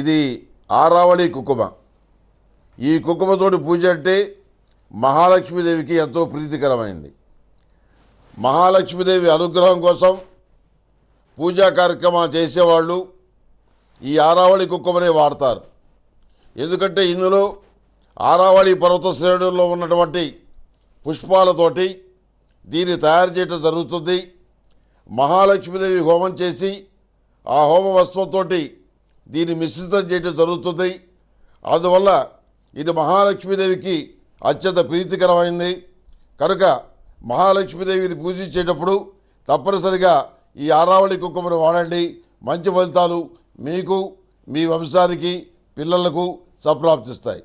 ఇది ఆరావళి కుకుమ ఈ కుకుమతోటి పూజ అంటే మహాలక్ష్మీదేవికి ఎంతో ప్రీతికరమైంది మహాలక్ష్మీదేవి అనుగ్రహం కోసం పూజా కార్యక్రమాలు చేసేవాళ్ళు ఈ ఆరావళి కుక్కమనే వాడతారు ఎందుకంటే ఇందులో ఆరావళి పర్వత శ్రేణుల్లో ఉన్నటువంటి పుష్పాలతోటి దీన్ని తయారు చేయడం జరుగుతుంది మహాలక్ష్మీదేవి హోమం చేసి ఆ హోమ వస్తువుతోటి దీన్ని మిశ్రితం చేయడం జరుగుతుంది అందువల్ల ఇది మహాలక్ష్మీదేవికి అత్యంత ప్రీతికరమైంది కనుక మహాలక్ష్మీదేవిని పూజించేటప్పుడు తప్పనిసరిగా ఈ ఆరావళి కుంకుమను వాడండి మంచి ఫలితాలు మీకు మీ వంశానికి పిల్లలకు సప్రాప్తిస్తాయి